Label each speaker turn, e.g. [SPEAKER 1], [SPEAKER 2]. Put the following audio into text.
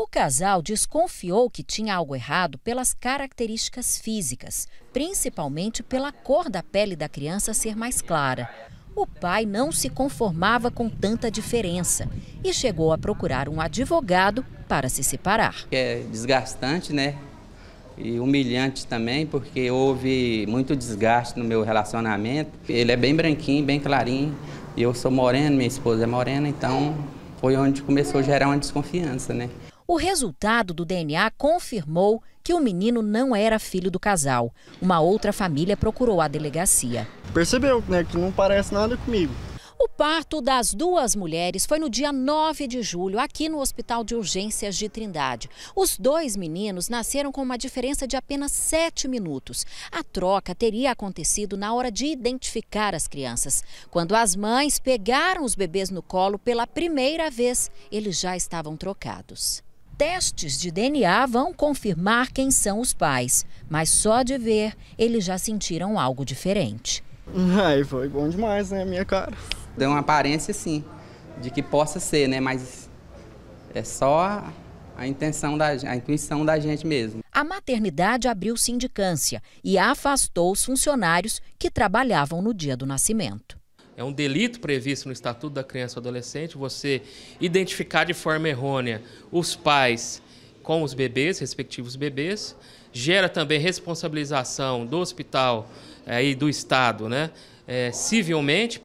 [SPEAKER 1] O casal desconfiou que tinha algo errado pelas características físicas, principalmente pela cor da pele da criança ser mais clara. O pai não se conformava com tanta diferença e chegou a procurar um advogado para se separar.
[SPEAKER 2] É desgastante, né? E humilhante também, porque houve muito desgaste no meu relacionamento. Ele é bem branquinho, bem clarinho, e eu sou moreno, minha esposa é morena, então foi onde começou a gerar uma desconfiança, né?
[SPEAKER 1] O resultado do DNA confirmou que o menino não era filho do casal. Uma outra família procurou a delegacia.
[SPEAKER 2] Percebeu né, que não parece nada comigo.
[SPEAKER 1] O parto das duas mulheres foi no dia 9 de julho, aqui no Hospital de Urgências de Trindade. Os dois meninos nasceram com uma diferença de apenas 7 minutos. A troca teria acontecido na hora de identificar as crianças. Quando as mães pegaram os bebês no colo pela primeira vez, eles já estavam trocados testes de DNA vão confirmar quem são os pais, mas só de ver, eles já sentiram algo diferente.
[SPEAKER 2] Ai, foi bom demais, né, minha cara? Deu uma aparência, sim, de que possa ser, né, mas é só
[SPEAKER 1] a intenção da a intuição da gente mesmo. A maternidade abriu sindicância e afastou os funcionários que trabalhavam no dia do nascimento.
[SPEAKER 3] É um delito previsto no Estatuto da Criança e Adolescente você identificar de forma errônea os pais com os bebês, respectivos bebês. Gera também responsabilização do hospital é, e do Estado, né? É, civilmente